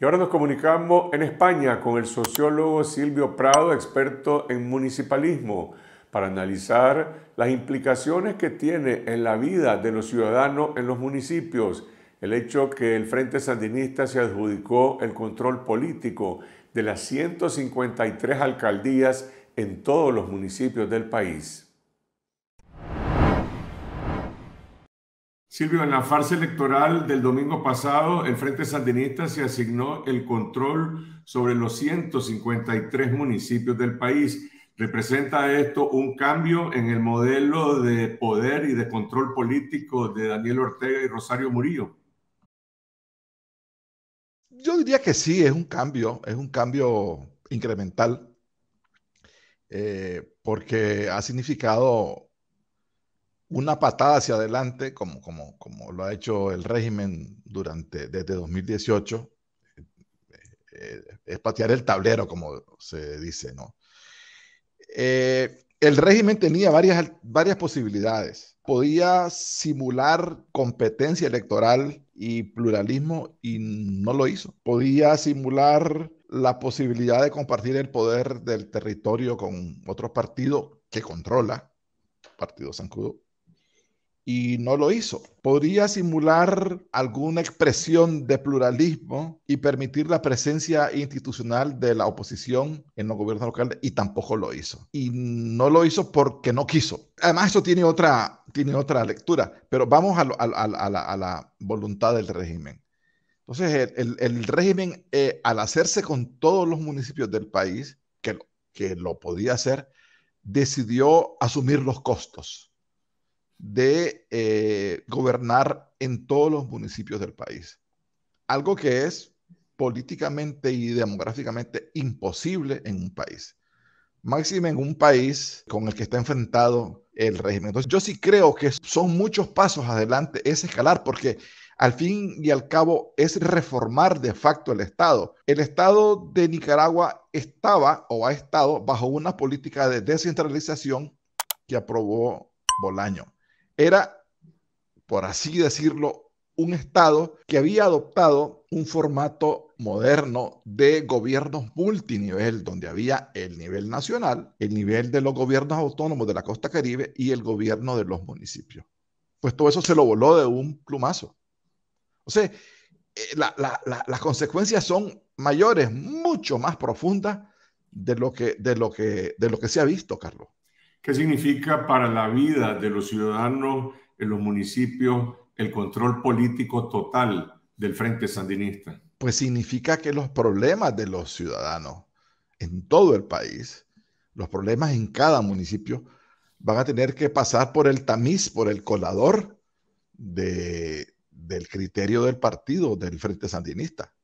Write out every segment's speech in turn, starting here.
Y ahora nos comunicamos en España con el sociólogo Silvio Prado, experto en municipalismo, para analizar las implicaciones que tiene en la vida de los ciudadanos en los municipios el hecho que el Frente Sandinista se adjudicó el control político de las 153 alcaldías en todos los municipios del país. Silvio, en la farsa electoral del domingo pasado, el Frente Sandinista se asignó el control sobre los 153 municipios del país. ¿Representa esto un cambio en el modelo de poder y de control político de Daniel Ortega y Rosario Murillo? Yo diría que sí, es un cambio, es un cambio incremental, eh, porque ha significado una patada hacia adelante, como, como, lo ha hecho el régimen durante, desde 2018, eh, eh, es patear el tablero, como se dice, ¿no? Eh, el régimen tenía varias, varias posibilidades. Podía simular competencia electoral y pluralismo y no lo hizo. Podía simular la posibilidad de compartir el poder del territorio con otro partido que controla, Partido Sancudo, y no lo hizo. Podría simular alguna expresión de pluralismo y permitir la presencia institucional de la oposición en los gobiernos locales y tampoco lo hizo. Y no lo hizo porque no quiso. Además, eso tiene otra, tiene otra lectura, pero vamos a, la, voluntad del régimen. Entonces, el, régimen, eh, al hacerse con todos los municipios del país, que, que lo podía hacer, decidió asumir los costos de eh, gobernar en todos los municipios del país. Algo que es políticamente y demográficamente imposible en un país. Máxime en un país con el que está enfrentado el régimen. Entonces, yo sí creo que son muchos pasos adelante ese escalar, porque al fin y al cabo es reformar de facto el Estado. El Estado de Nicaragua estaba o ha estado bajo una política de descentralización que aprobó Bolaño. Era, por así decirlo, un Estado que había adoptado un formato moderno de gobiernos multinivel, donde había el nivel nacional, el nivel de los gobiernos autónomos de la costa caribe y el gobierno de los municipios. Pues todo eso se lo voló de un plumazo. O sea, eh, las consecuencias son mayores, mucho más profundas de lo que, de lo que, de lo que se ha visto, Carlos. ¿Qué significa para la vida de los ciudadanos en los municipios el control político total del Frente Sandinista? Pues significa que los problemas de los ciudadanos en todo el país, los problemas en cada municipio, van a tener que pasar por el tamiz, por el colador de, del criterio del partido, del Frente Sandinista.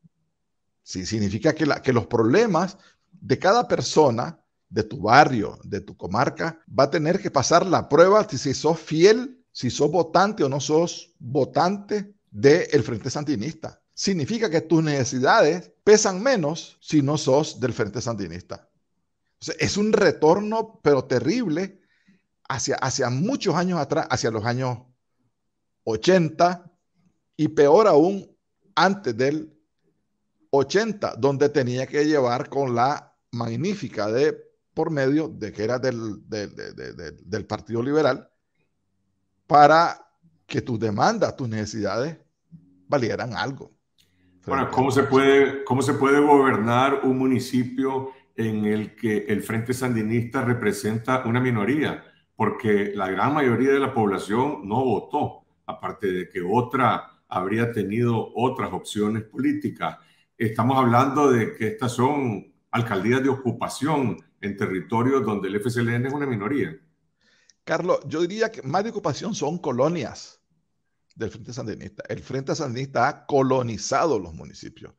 significa que, que los problemas de cada persona de tu barrio, de tu comarca, va a tener que pasar la prueba si sos fiel, si sos votante o no sos votante del Frente Sandinista. Significa que tus necesidades pesan menos si no sos del Frente Sandinista. es un retorno, pero terrible, hacia, hacia muchos años atrás, hacia los años 80 y peor aún antes del 80, donde tenía que llevar con la magnífica de por medio de que era del, del, del Partido Liberal para que tus demandas, tus necesidades valieran algo. Bueno, ¿cómo se, puede, ¿cómo se puede gobernar un municipio en el que el Frente Sandinista representa una minoría? Porque la gran mayoría de la población no votó, aparte de que otra habría tenido otras opciones políticas. Estamos hablando de que estas son alcaldías de ocupación, en territorios donde el FCLN es una minoría. Carlos, yo diría que más de ocupación son colonias del Frente Sandinista. El Frente Sandinista ha colonizado los municipios.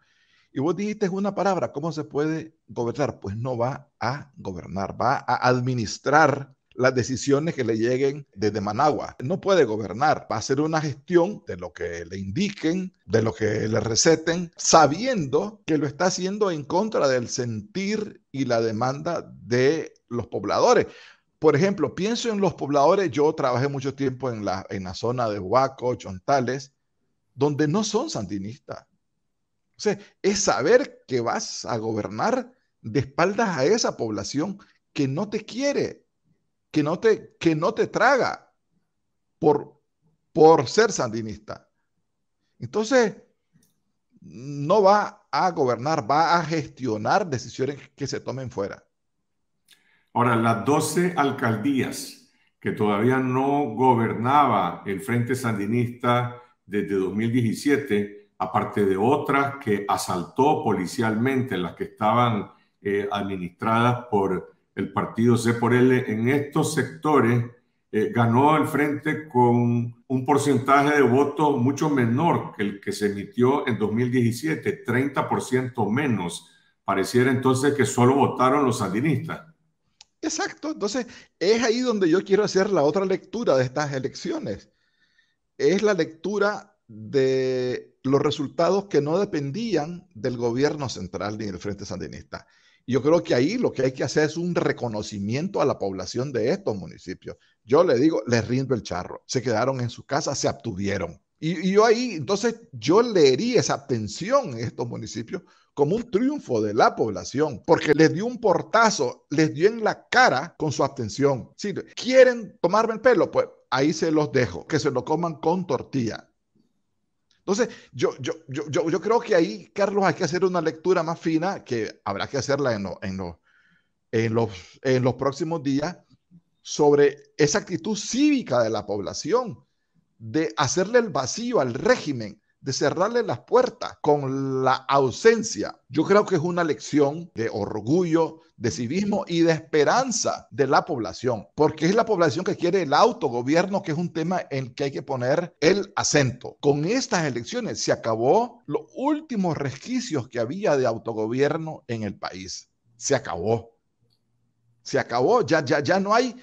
Y vos dijiste una palabra, ¿cómo se puede gobernar? Pues no va a gobernar, va a administrar las decisiones que le lleguen desde Managua. No puede gobernar, va a ser una gestión de lo que le indiquen, de lo que le receten, sabiendo que lo está haciendo en contra del sentir y la demanda de los pobladores. Por ejemplo, pienso en los pobladores, yo trabajé mucho tiempo en la, en la zona de Huaco, Chontales, donde no son sandinistas. O sea, es saber que vas a gobernar de espaldas a esa población que no te quiere, que no te, que no te traga por, por ser sandinista. Entonces, no va a gobernar, va a gestionar decisiones que se tomen fuera. Ahora, las 12 alcaldías que todavía no gobernaba el Frente Sandinista desde 2017, aparte de otras que asaltó policialmente, las que estaban eh, administradas por el partido C por L en estos sectores eh, ganó el frente con un porcentaje de votos mucho menor que el que se emitió en 2017, 30% menos. Pareciera entonces que solo votaron los sandinistas. Exacto, entonces es ahí donde yo quiero hacer la otra lectura de estas elecciones. Es la lectura de los resultados que no dependían del gobierno central ni del Frente Sandinista. Yo creo que ahí lo que hay que hacer es un reconocimiento a la población de estos municipios. Yo le digo, les rindo el charro. Se quedaron en su casa, se abstuvieron. Y, yo ahí, entonces, yo leería esa abstención en estos municipios como un triunfo de la población, porque les dio un portazo, les dio en la cara con su abstención. Si quieren tomarme el pelo, pues ahí se los dejo, que se lo coman con tortilla. Entonces, yo, yo, yo, creo que ahí, Carlos, hay que hacer una lectura más fina que habrá que hacerla en, en, en, los, en los próximos días sobre esa actitud cívica de la población, de hacerle el vacío al régimen, de cerrarle las puertas con la ausencia. Yo creo que es una lección de orgullo, de civismo y de esperanza de la población, porque es la población que quiere el autogobierno, que es un tema en el que hay que poner el acento. Con estas elecciones se acabó los últimos resquicios que había de autogobierno en el país. Se acabó. Se acabó. Ya, ya, ya no hay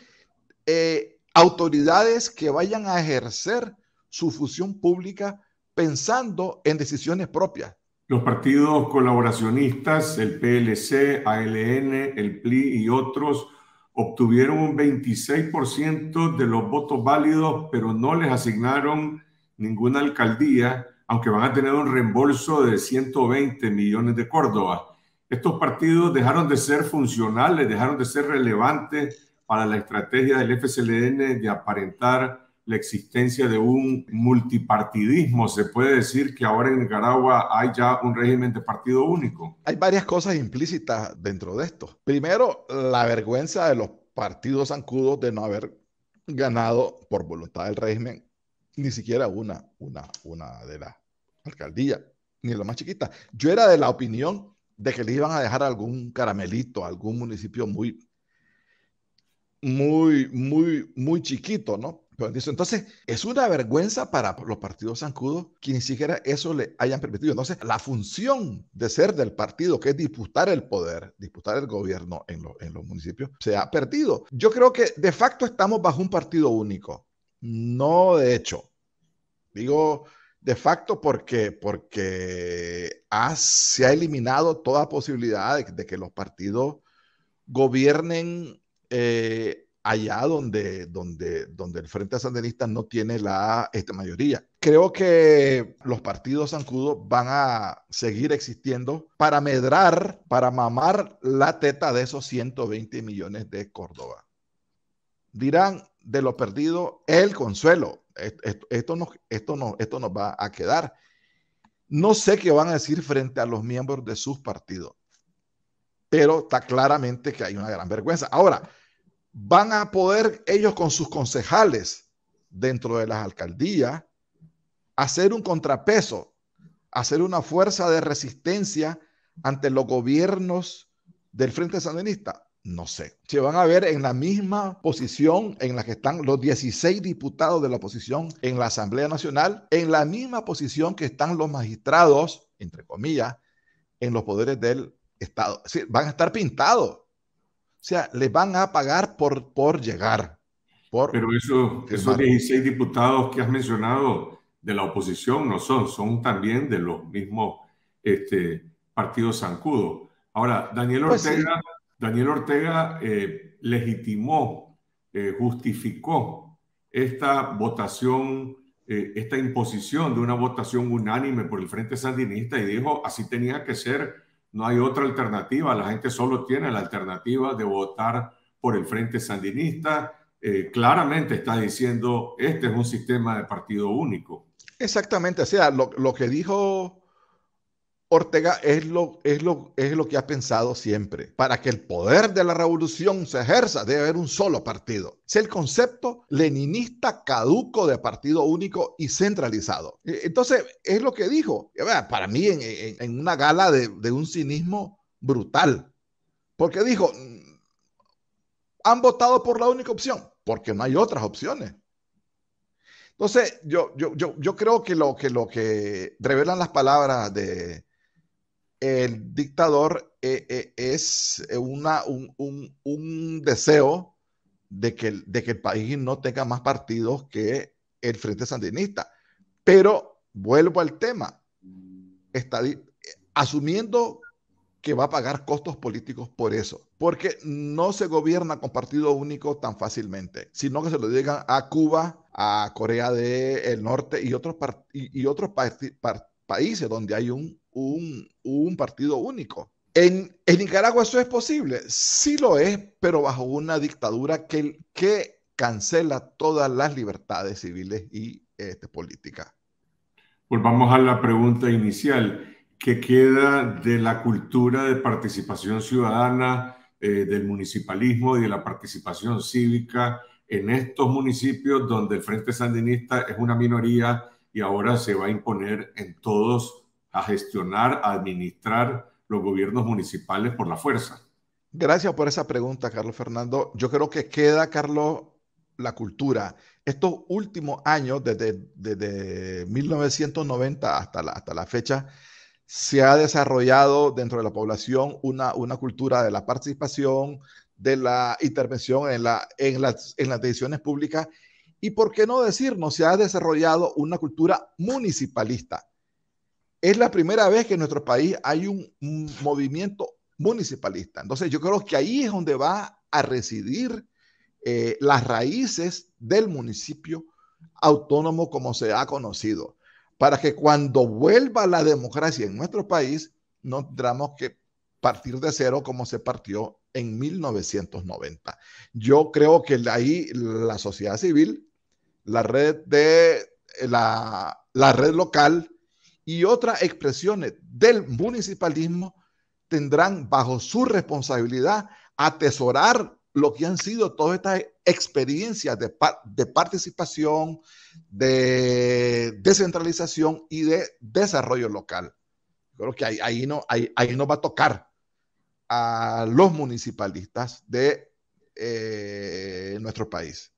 eh, autoridades que vayan a ejercer su función pública pensando en decisiones propias. Los partidos colaboracionistas, el PLC, ALN, el PLI y otros, obtuvieron un 26% de los votos válidos, pero no les asignaron ninguna alcaldía, aunque van a tener un reembolso de 120 millones de Córdoba. Estos partidos dejaron de ser funcionales, dejaron de ser relevantes para la estrategia del FSLN de aparentar la existencia de un multipartidismo. Se puede decir que ahora en Nicaragua hay ya un régimen de partido único. Hay varias cosas implícitas dentro de esto. Primero, la vergüenza de los partidos zancudos de no haber ganado por voluntad del régimen ni siquiera una, una, una de las alcaldías, ni la más chiquita. Yo era de la opinión de que les iban a dejar algún caramelito, algún municipio muy, muy, muy, muy chiquito, ¿no? Entonces, es una vergüenza para los partidos zancudos que ni siquiera eso le hayan permitido. Entonces, la función de ser del partido, que es disputar el poder, disputar el gobierno en, los municipios, se ha perdido. Yo creo que de facto estamos bajo un partido único. No de hecho. Digo de facto porque, porque se ha eliminado toda posibilidad de, que los partidos gobiernen. Eh, allá donde, donde, donde el Frente Sandinista no tiene la mayoría. Creo que los partidos zancudos van a seguir existiendo para medrar, para mamar la teta de esos 120 millones de Córdoba. Dirán de lo perdido el consuelo. Esto, esto, esto nos va a quedar. No sé qué van a decir frente a los miembros de sus partidos, pero está claramente que hay una gran vergüenza. Ahora, van a poder ellos con sus concejales dentro de las alcaldías hacer un contrapeso, hacer una fuerza de resistencia ante los gobiernos del Frente Sandinista? No sé. Se van a ver en la misma posición en la que están los 16 diputados de la oposición en la Asamblea Nacional, en la misma posición que están los magistrados, entre comillas, en los poderes del Estado. van a estar pintados. O sea, les van a pagar por, por llegar. Pero esos 16 diputados que has mencionado de la oposición no son, son también de los mismos este, partidos zancudos. Ahora, Daniel pues Ortega, Daniel Ortega eh, legitimó, eh, justificó esta votación, eh, esta imposición de una votación unánime por el Frente Sandinista y dijo, así tenía que ser no hay otra alternativa, la gente solo tiene la alternativa de votar por el Frente Sandinista. Eh, claramente está diciendo, este es un sistema de partido único. Exactamente, o sea, lo que dijo Ortega es lo, es, lo, es lo que ha pensado siempre. Para que el poder de la revolución se ejerza, debe haber un solo partido. Es el concepto leninista caduco de partido único y centralizado. E, entonces, es lo que dijo. Para mí, en, una gala de, de un cinismo brutal. Porque dijo, mm, han votado por la única opción, porque no hay otras opciones. Entonces, yo, yo, yo, yo creo que lo, que lo que revelan las palabras de, el dictador eh, eh, es eh, una, un, deseo de que, de que el país no tenga más partidos que el Frente Sandinista. Pero vuelvo al tema, está, asumiendo que va a pagar costos políticos por eso, porque no se gobierna con partido único tan fácilmente, sino que se lo digan a Cuba, a Corea del Norte y otros, otros países donde hay un un, un partido único. En, en, Nicaragua eso es posible, sí lo es, pero bajo una dictadura que, que cancela todas las libertades civiles y este, políticas. Volvamos a la pregunta inicial. ¿Qué queda de la cultura de participación ciudadana, eh, del municipalismo y de la participación cívica en estos municipios donde el Frente Sandinista es una minoría y ahora se va a imponer en todos a gestionar, a administrar los gobiernos municipales por la fuerza. Gracias por esa pregunta, Carlos Fernando. Yo creo que queda, Carlos, la cultura. Estos últimos años, desde, desde 1990 hasta la, hasta la fecha, se ha desarrollado dentro de la población una, una cultura de la participación, de la intervención en, la, en, las, en las decisiones públicas y, por qué no decirnos, se ha desarrollado una cultura municipalista es la primera vez que en nuestro país hay un, movimiento municipalista. Entonces yo creo que ahí es donde va a residir eh, las raíces del municipio autónomo como se ha conocido, para que cuando vuelva la democracia en nuestro país, no tendremos que partir de cero como se partió en 1990. Yo creo que ahí la sociedad civil, la red de la, la red local, y otras expresiones del municipalismo tendrán bajo su responsabilidad atesorar lo que han sido todas estas experiencias de, participación, de descentralización y de desarrollo local. Creo que ahí, ahí, no, ahí, ahí nos va a tocar a los municipalistas de eh, nuestro país.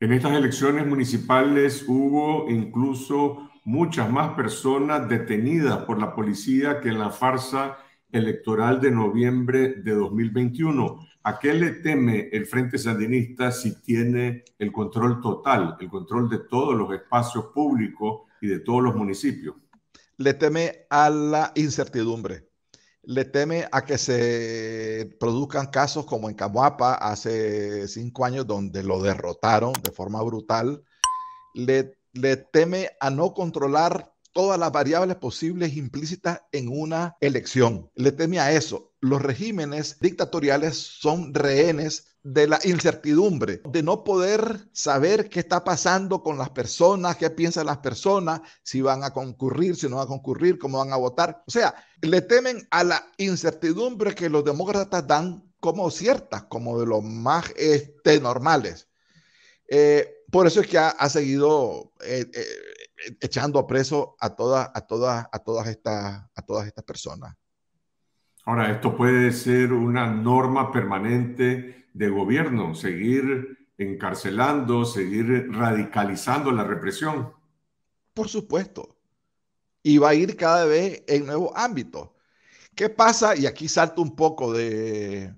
En estas elecciones municipales hubo incluso muchas más personas detenidas por la policía que en la farsa electoral de noviembre de 2021. ¿A qué le teme el Frente Sandinista si tiene el control total, el control de todos los espacios públicos y de todos los municipios? Le teme a la incertidumbre. Le teme a que se produzcan casos como en Camuapa hace cinco años, donde lo derrotaron de forma brutal. Le le teme a no controlar todas las variables posibles implícitas en una elección. Le teme a eso. Los regímenes dictatoriales son rehenes de la incertidumbre, de no poder saber qué está pasando con las personas, qué piensan las personas, si van a concurrir, si no van a concurrir, cómo van a votar. O sea, le temen a la incertidumbre que los demócratas dan como ciertas, como de lo más este, normales. Eh, por eso es que ha, seguido eh, eh, echando a preso a todas, a todas, a todas estas, a todas estas personas. Ahora, esto puede ser una norma permanente de gobierno, seguir encarcelando, seguir radicalizando la represión. Por supuesto. Y va a ir cada vez en nuevos ámbitos. ¿Qué pasa? Y aquí salto un poco de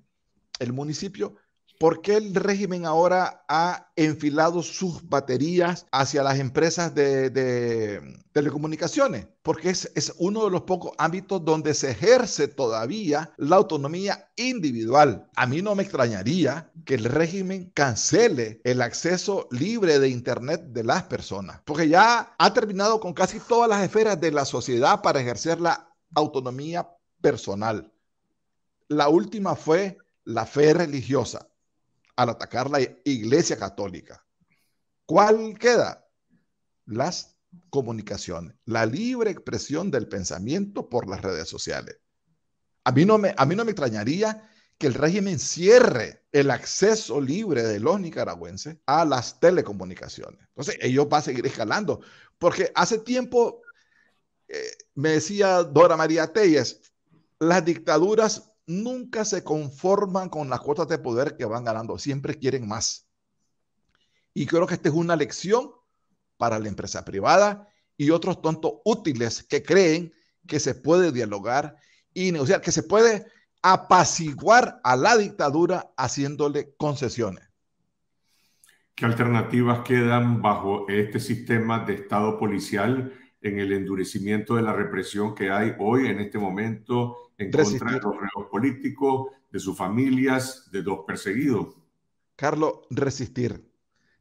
el municipio. ¿Por qué el régimen ahora ha enfilado sus baterías hacia las empresas de, telecomunicaciones? Porque es, es, uno de los pocos ámbitos donde se ejerce todavía la autonomía individual. A mí no me extrañaría que el régimen cancele el acceso libre de Internet de las personas, porque ya ha terminado con casi todas las esferas de la sociedad para ejercer la autonomía personal. La última fue la fe religiosa al atacar la Iglesia Católica. ¿Cuál queda? Las comunicaciones, la libre expresión del pensamiento por las redes sociales. A mí no me, a mí no me extrañaría que el régimen cierre el acceso libre de los nicaragüenses a las telecomunicaciones. Entonces, ellos van a seguir escalando, porque hace tiempo eh, me decía Dora María Telles, las dictaduras nunca se conforman con las cuotas de poder que van ganando, siempre quieren más. Y creo que esta es una lección para la empresa privada y otros tontos útiles que creen que se puede dialogar y negociar, que se puede apaciguar a la dictadura haciéndole concesiones. ¿Qué alternativas quedan bajo este sistema de Estado policial en el endurecimiento de la represión que hay hoy en este momento en contra de los políticos, de sus familias, de los perseguidos. Carlos, resistir.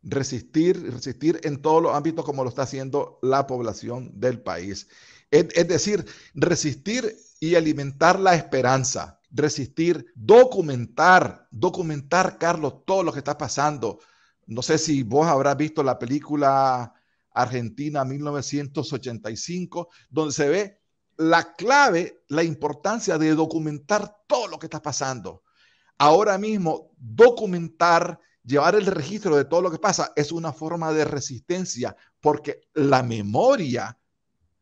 Resistir, resistir en todos los ámbitos como lo está haciendo la población del país. Es, es decir, resistir y alimentar la esperanza. Resistir, documentar, documentar, Carlos, todo lo que está pasando. No sé si vos habrás visto la película Argentina 1985, donde se ve la clave, la importancia de documentar todo lo que está pasando. Ahora mismo, documentar, llevar el registro de todo lo que pasa es una forma de resistencia, porque la memoria,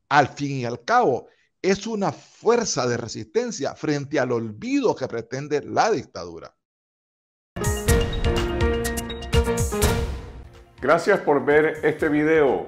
al fin y al cabo, es una fuerza de resistencia frente al olvido que pretende la dictadura. Gracias por ver este video.